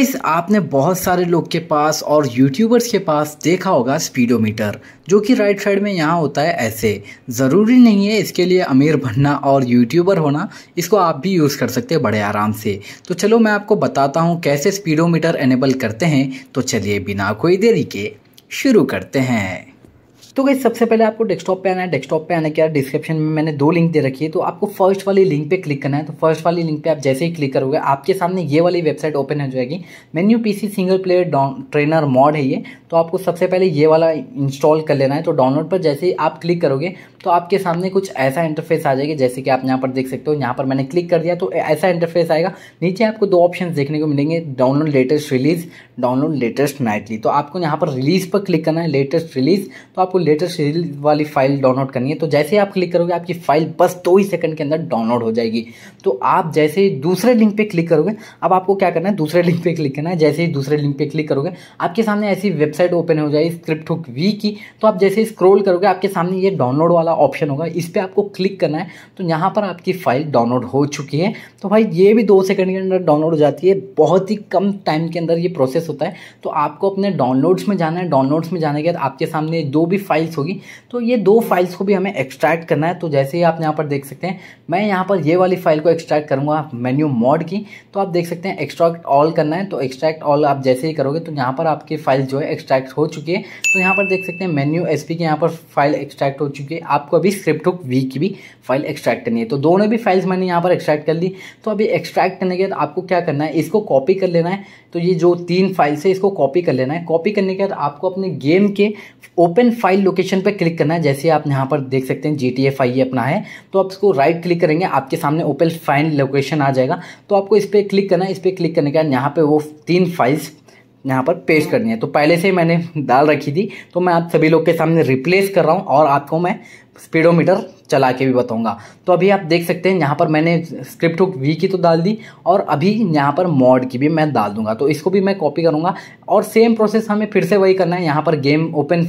इस आपने बहुत सारे लोग के पास और यूट्यूबर्स के पास देखा होगा स्पीडोमीटर जो कि राइट साइड में यहाँ होता है ऐसे ज़रूरी नहीं है इसके लिए अमीर बनना और यूट्यूबर होना इसको आप भी यूज़ कर सकते हैं बड़े आराम से तो चलो मैं आपको बताता हूँ कैसे स्पीडोमीटर एनेबल करते हैं तो चलिए बिना कोई देरी के शुरू करते हैं तो गई सबसे पहले आपको डेस्कटॉप पे आना है डेस्कटॉप पे आने के बाद डिस्क्रिप्शन में मैंने दो लिंक दे रखी है तो आपको फर्स्ट वाली लिंक पे क्लिक करना है तो फर्स्ट वाली लिंक पे आप जैसे ही क्लिक करोगे आपके सामने ये वाली वेबसाइट ओपन हो जाएगी menu PC single player trainer mod है ये तो आपको सबसे पहले ये वाला इंस्टॉल कर लेना है तो डाउनलोड पर जैसे ही आप क्लिक करोगे तो आपके सामने कुछ ऐसा इंटरफेस आ जाएगा जैसे कि आप यहाँ पर देख सकते हो यहाँ पर मैंने क्लिक कर दिया तो ऐसा इंटरफेस आएगा नीचे आपको दो ऑप्शन देखने को मिलेंगे download latest release download latest nightly तो आपको यहाँ पर रिलीज पर क्लिक करना है लेटेस्ट रिलीज तो आपको लेटेस्ट सीरीज वाली फाइल डाउनलोड करनी है तो जैसे आप क्लिक करोगे आपकी फाइल बस दो ही सेकंड के अंदर डाउनलोड हो जाएगी तो आप जैसे ही दूसरे लिंक पे क्लिक करोगे अब आपको क्या करना है दूसरे लिंक पे क्लिक करना है जैसे ही दूसरे लिंक पे क्लिक करोगे आपके सामने ऐसी वेबसाइट ओपन हो जाएगी स्क्रिप्ट हुक वी की तो आप जैसे स्क्रोल करोगे आपके सामने ये डाउनलोड वाला ऑप्शन होगा इस पर आपको क्लिक करना है तो यहाँ पर आपकी फाइल डाउनलोड हो चुकी है तो भाई ये भी दो सेकंड के अंदर डाउनलोड हो जाती है बहुत ही कम टाइम के अंदर ये प्रोसेस होता है तो आपको अपने डाउनलोड्स में जाना है डाउनलोड्स में जाने के बाद आपके सामने दो भी फाइल फाइल्स होगी तो ये दो फाइल्स को भी हमें एक्सट्रैक्ट करना है तो जैसे ही आप यहाँ पर देख सकते हैं मैं यहाँ पर ये वाली फाइल को एक्सट्रैक्ट करूँगा मेन्यू मॉड की तो आप देख सकते हैं एक्सट्रैक्ट ऑल करना है तो एक्सट्रैक्ट ऑल आप जैसे ही करोगे तो यहाँ पर आपकी फाइल जो है एक्सट्रैक्ट हो चुकी है तो यहाँ पर देख सकते हैं मेन्यू एस की पर फाइल एक्सट्रैक्ट हो चुकी है आपको अभी स्क्रिप्ट वी की भी फाइल एक्सट्रैक्ट करनी है तो दोनों भी फाइल्स मैंने यहाँ पर एक्सट्रैक्ट कर ली तो अभी एक्सट्रैक्ट करने के बाद आपको क्या करना है इसको कॉपी कर लेना है तो ये जो तीन फाइल्स है इसको कॉपी कर लेना है कॉपी करने के बाद आपको अपने गेम के ओपन फाइल लोकेशन पर क्लिक करना है जैसे आप यहाँ पर देख सकते हैं जी टी एफ आई अपना है तो आप इसको राइट क्लिक करेंगे आपके सामने ओपन फाइंड लोकेशन आ जाएगा तो आपको इस पर क्लिक करना है इस पर क्लिक करने के बाद यहाँ पर वो तीन फाइल्स यहाँ पर पेश करनी है तो पहले से ही मैंने डाल रखी थी तो मैं आप सभी लोग के सामने रिप्लेस कर रहा हूँ और आपको मैं स्पीडोमीटर चला के भी बताऊंगा तो अभी आप देख सकते हैं यहाँ पर मैंने स्क्रिप्ट हुक वी की तो डाल दी और अभी यहाँ पर मॉड की भी मैं डाल दूंगा तो इसको भी मैं कॉपी करूँगा और सेम प्रोसेस हमें फिर से वही करना है यहाँ पर गेम ओपन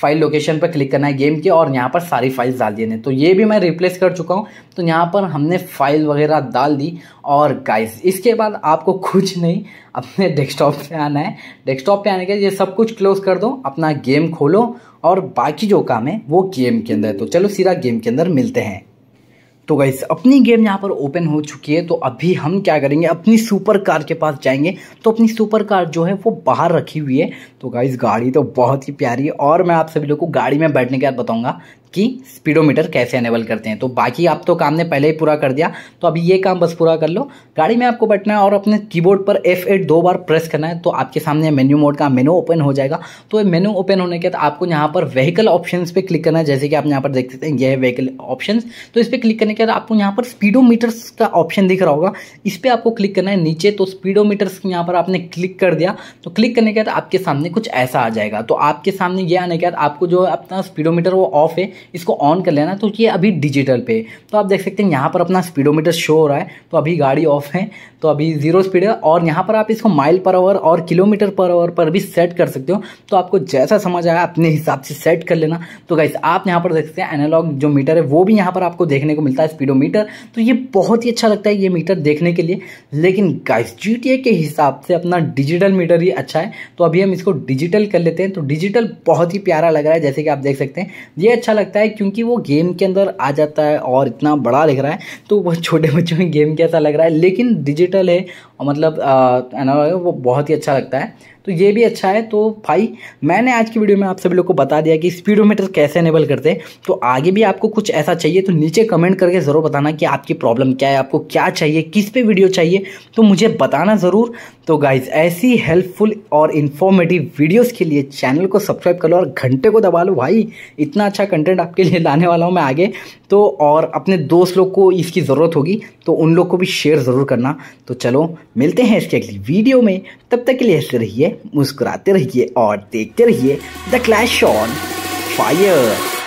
फाइल लोकेशन पर क्लिक करना है गेम की और यहाँ पर सारी फाइल्स डाल दिए तो ये भी मैं रिप्लेस कर चुका हूँ तो यहाँ पर हमने फाइल वगैरह डाल दी और गाइस इसके बाद आपको कुछ नहीं अपने डेस्कटॉप पर आना है डेस्कटॉप पर आने के ये सब कुछ क्लोज कर दो अपना गेम खोलो और बाकी जो काम है वो गेम के अंदर है तो चलो सीधा गेम के अंदर मिलते हैं तो गाइस अपनी गेम यहाँ पर ओपन हो चुकी है तो अभी हम क्या करेंगे अपनी सुपर कार के पास जाएंगे तो अपनी सुपर कार जो है वो बाहर रखी हुई है तो गाइस गाड़ी तो बहुत ही प्यारी है और मैं आप सभी लोग को गाड़ी में बैठने के बाद बताऊंगा कि स्पीडोमीटर कैसे अनेबल करते हैं तो बाकी आप तो काम ने पहले ही पूरा कर दिया तो अभी ये काम बस पूरा कर लो गाड़ी में आपको बैठना है और अपने कीबोर्ड पर F8 दो बार प्रेस करना है तो आपके सामने मेन्यू मोड का मेनू ओपन हो जाएगा तो ये मेनू ओपन होने के बाद आपको यहाँ पर व्हीकल ऑप्शन पर क्लिक करना है जैसे कि आप यहाँ पर देख सकते हैं यह है व्हीकल ऑप्शन तो इस पर क्लिक करने के बाद आपको यहाँ पर स्पीडोमीटर्स का ऑप्शन दिख रहा होगा इस पर आपको क्लिक करना है नीचे तो स्पीडोमीटर्स यहाँ पर आपने क्लिक कर दिया तो क्लिक करने के बाद आपके सामने कुछ ऐसा आ जाएगा तो आपके सामने ये आने के बाद आपको जो अपना स्पीडोमीटर वो ऑफ है इसको ऑन कर लेना तो ये अभी डिजिटल पे तो आप देख सकते हैं यहाँ पर अपना स्पीडोमीटर शो हो रहा है तो अभी गाड़ी ऑफ है तो अभी जीरो स्पीड है और यहाँ पर आप इसको माइल पर आवर और किलोमीटर पर आवर पर भी सेट कर सकते हो तो आपको जैसा समझ आया अपने हिसाब से सेट कर लेना तो गाइस आप यहाँ पर देख सकते हैं एनालॉग जो मीटर है वो भी यहाँ पर आपको देखने को मिलता है स्पीडोमीटर तो ये बहुत ही अच्छा लगता है ये मीटर देखने के लिए लेकिन गाइस जी के हिसाब से अपना डिजिटल मीटर ही अच्छा है तो अभी हम इसको डिजिटल कर लेते हैं तो डिजिटल बहुत ही प्यारा लग रहा है जैसे कि आप देख सकते हैं ये अच्छा लगता है लगता है क्योंकि वो गेम के अंदर आ जाता है और इतना बड़ा दिख रहा है तो वह छोटे बच्चों में गेम कैसा लग रहा है लेकिन डिजिटल है और मतलब आ, वो बहुत ही अच्छा लगता है तो ये भी अच्छा है तो भाई मैंने आज की वीडियो में आप सभी लोग को बता दिया कि स्पीडोमीटर कैसे एनेबल करते हैं तो आगे भी आपको कुछ ऐसा चाहिए तो नीचे कमेंट करके ज़रूर बताना कि आपकी प्रॉब्लम क्या है आपको क्या चाहिए किस पे वीडियो चाहिए तो मुझे बताना ज़रूर तो गाइज ऐसी हेल्पफुल और इन्फॉर्मेटिव वीडियोज़ के लिए चैनल को सब्सक्राइब कर लो और घंटे को दबा लो भाई इतना अच्छा कंटेंट आपके लिए लाने वाला हूँ मैं आगे तो और अपने दोस्त लोग को इसकी ज़रूरत होगी तो उन लोग को भी शेयर ज़रूर करना तो चलो मिलते हैं इसके अगली वीडियो में तब तक के लिए ऐसे रहिए मुस्कुराते रहिए और देखते रहिए द क्लैश ऑन फायर